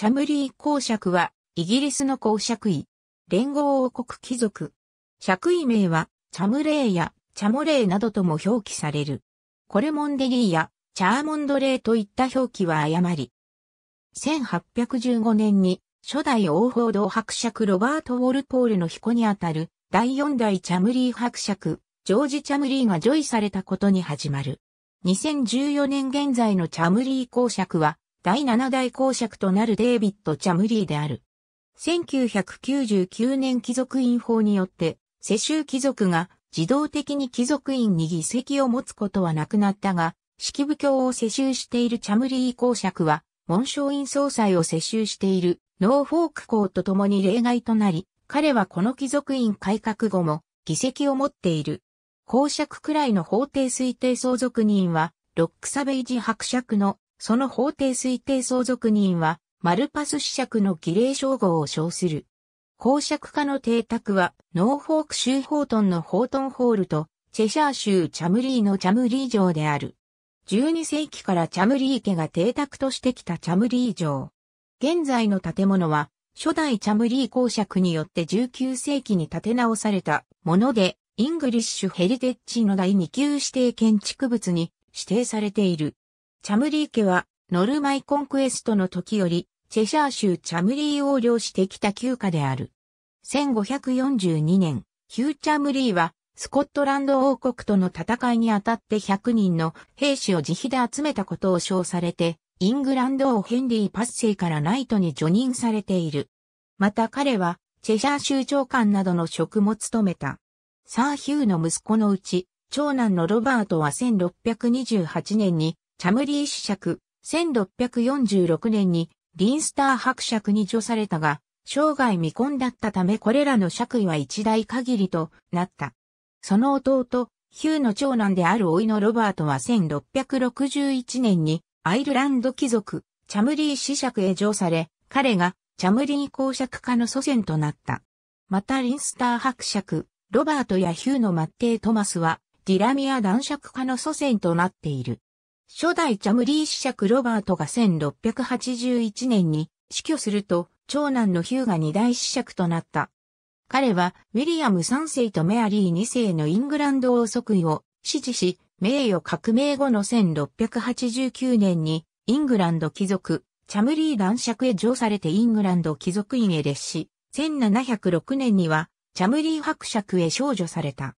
チャムリー公爵は、イギリスの公爵位。連合王国貴族。爵位名は、チャムレーや、チャモレーなどとも表記される。コレモンデリーや、チャーモンドレーといった表記は誤り。1815年に、初代王報道伯爵ロバート・ウォルポールの彦にあたる、第4代チャムリー伯爵、ジョージ・チャムリーが除位されたことに始まる。2014年現在のチャムリー公爵は、第七代公爵となるデイビッド・チャムリーである。1999年貴族院法によって、世襲貴族が自動的に貴族院に議席を持つことはなくなったが、式部教を世襲しているチャムリー公爵は、紋章院総裁を世襲しているノーフォーク校と共に例外となり、彼はこの貴族院改革後も議席を持っている。公爵くらいの法定推定相続人は、ロックサベイジ伯爵のその法定推定相続人は、マルパス子爵の儀礼称号を称する。公爵家の邸宅は、ノーフォーク州ホートンのホートンホールと、チェシャー州チャムリーのチャムリー城である。12世紀からチャムリー家が邸宅としてきたチャムリー城。現在の建物は、初代チャムリー公爵によって19世紀に建て直されたもので、イングリッシュヘリテッジの第2級指定建築物に指定されている。チャムリー家は、ノルマイコンクエストの時より、チェシャー州チャムリーを領してきた旧家である。1542年、ヒューチャムリーは、スコットランド王国との戦いにあたって100人の兵士を自費で集めたことを称されて、イングランド王ヘンリー・パッセイからナイトに除任されている。また彼は、チェシャー州長官などの職も務めた。サーヒューの息子のうち、長男のロバートは1628年にチャムリー子爵、1646年にリンスター伯爵に除されたが、生涯未婚だったためこれらの爵位は一代限りとなった。その弟、ヒューの長男であるいのロバートは1661年にアイルランド貴族、チャムリー子爵へ譲され、彼がチャムリー公爵家の祖先となった。またリンスター伯爵、ロバートやヒューの末イ・トマスは、ディラミア男爵家の祖先となっている。初代チャムリー子爵ロバートが1681年に死去すると、長男のヒューが二代子爵となった。彼は、ウィリアム3世とメアリー2世のイングランド王即位を支持し、名誉革命後の1689年に、イングランド貴族、チャムリー男爵へ上されてイングランド貴族院へ列し、1706年には、チャムリー伯爵へ少女された。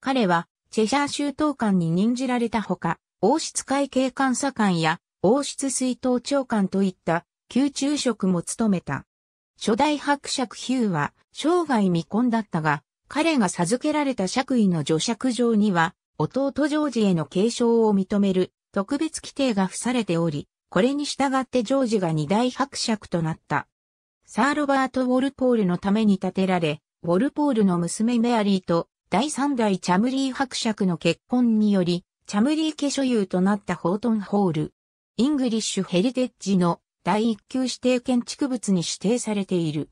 彼は、チェシャー州当館に任じられたほか、王室会計監査官や王室水筒長官といった宮中職も務めた。初代伯爵ヒューは生涯未婚だったが、彼が授けられた爵位の助爵状には、弟ジョージへの継承を認める特別規定が付されており、これに従ってジョージが二大伯爵となった。サー・ロバート・ウォルポールのために建てられ、ウォルポールの娘メアリーと第三代チャムリー伯爵の結婚により、チャムリー家所有となったホートンホール。イングリッシュヘリテッジの第一級指定建築物に指定されている。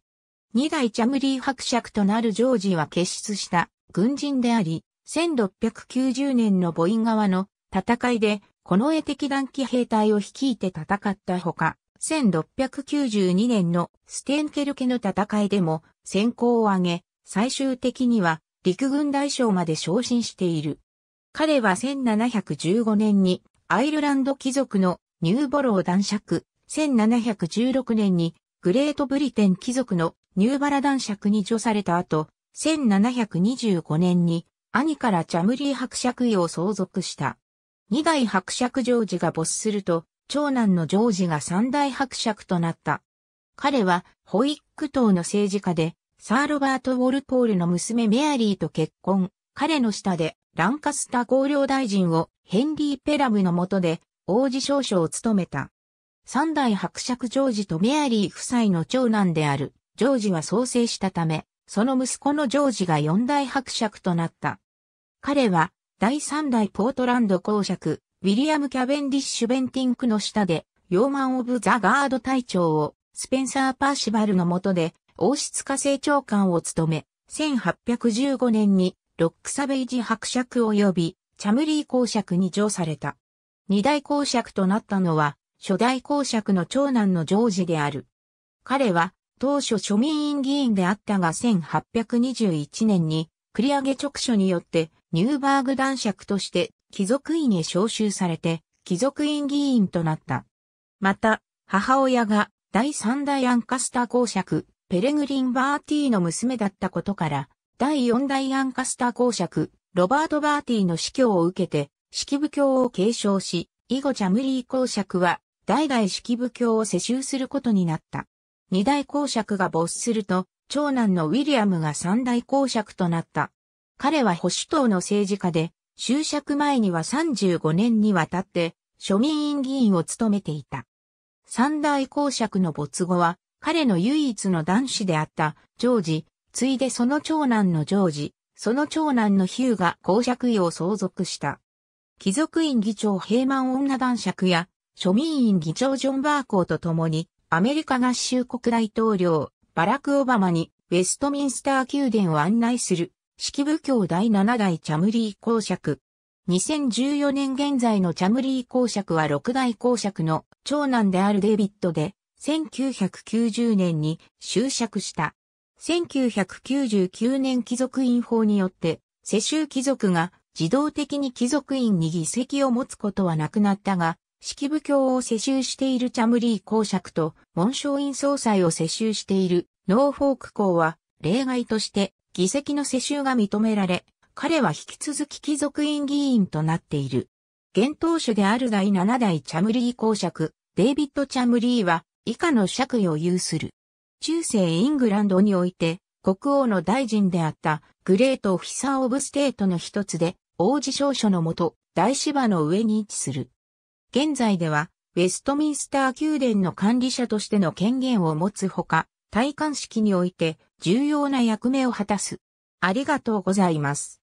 二代チャムリー伯爵となるジョージは結出した軍人であり、1690年のボイン川の戦いで、この絵的団機兵隊を率いて戦ったほか、1692年のステンケル家の戦いでも先行を挙げ、最終的には陸軍大将まで昇進している。彼は1715年にアイルランド貴族のニューボロー男爵、1716年にグレートブリテン貴族のニューバラ男爵に除された後、1725年に兄からチャムリー伯爵位を相続した。二代伯爵ジョージが没すると、長男のジョージが三代伯爵となった。彼はホイック島の政治家で、サー・ロバート・ウォルポールの娘メアリーと結婚、彼の下でランカスタ公領大臣をヘンリー・ペラムの下で王子少将を務めた。三代伯爵ジョージとメアリー夫妻の長男であるジョージは創生したため、その息子のジョージが四代伯爵となった。彼は第三代ポートランド公爵、ウィリアム・キャベンディッシュ・ベンティンクの下で、ヨーマン・オブ・ザ・ガード隊長を、スペンサー・パーシバルの下で、王室家政長官を務め、1815年にロックサベイジ伯爵及びチャムリー公爵に上された。二代公爵となったのは、初代公爵の長男のジョージである。彼は、当初庶民院議員であったが1821年に、繰り上げ直書によって、ニューバーグ男爵として貴族院へ召集されて、貴族院議員となった。また、母親が第三代アンカスター公爵、ペレグリン・バーティーの娘だったことから、第四代アンカスター公爵、ロバート・バーティの死去を受けて、式部教を継承し、以後チャムリー公爵は、代々式部教を世襲することになった。二代公爵が没すると、長男のウィリアムが三代公爵となった。彼は保守党の政治家で、就職前には35年にわたって、庶民院議員を務めていた。三代公爵の没後は、彼の唯一の男子であった、ジョージ、ついでその長男のジョージ、その長男のヒューが公爵位を相続した。貴族院議長ヘイマン女男爵や、庶民院議長ジョン・バーコーと共に、アメリカ合衆国大統領、バラク・オバマに、ウェストミンスター宮殿を案内する、式部教第7代チャムリー公爵。2014年現在のチャムリー公爵は6代公爵の長男であるデイビッドで、1990年に就職した。1999年貴族院法によって、世襲貴族が自動的に貴族院に議席を持つことはなくなったが、式部教を世襲しているチャムリー公爵と文章院総裁を世襲しているノーフォーク公は例外として議席の世襲が認められ、彼は引き続き貴族院議員となっている。現当主である第7代チャムリー公爵、デイビッド・チャムリーは以下の爵位を有する。中世イングランドにおいて、国王の大臣であったグレート・オフィサー・オブ・ステートの一つで、王子証書のもと、大芝の上に位置する。現在では、ウェストミンスター宮殿の管理者としての権限を持つほか、戴冠式において重要な役目を果たす。ありがとうございます。